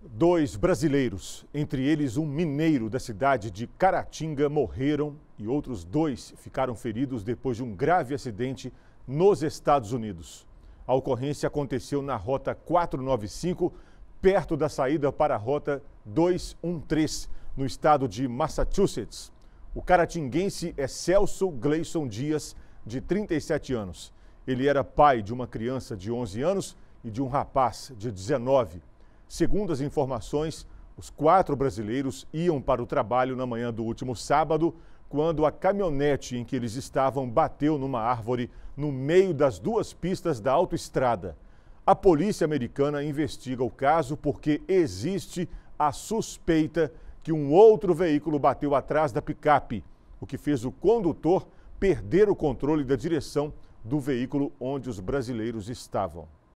Dois brasileiros, entre eles um mineiro da cidade de Caratinga, morreram e outros dois ficaram feridos depois de um grave acidente nos Estados Unidos. A ocorrência aconteceu na Rota 495, perto da saída para a Rota 213, no estado de Massachusetts. O caratinguense é Celso Gleison Dias, de 37 anos. Ele era pai de uma criança de 11 anos e de um rapaz de 19 Segundo as informações, os quatro brasileiros iam para o trabalho na manhã do último sábado, quando a caminhonete em que eles estavam bateu numa árvore no meio das duas pistas da autoestrada. A polícia americana investiga o caso porque existe a suspeita que um outro veículo bateu atrás da picape, o que fez o condutor perder o controle da direção do veículo onde os brasileiros estavam.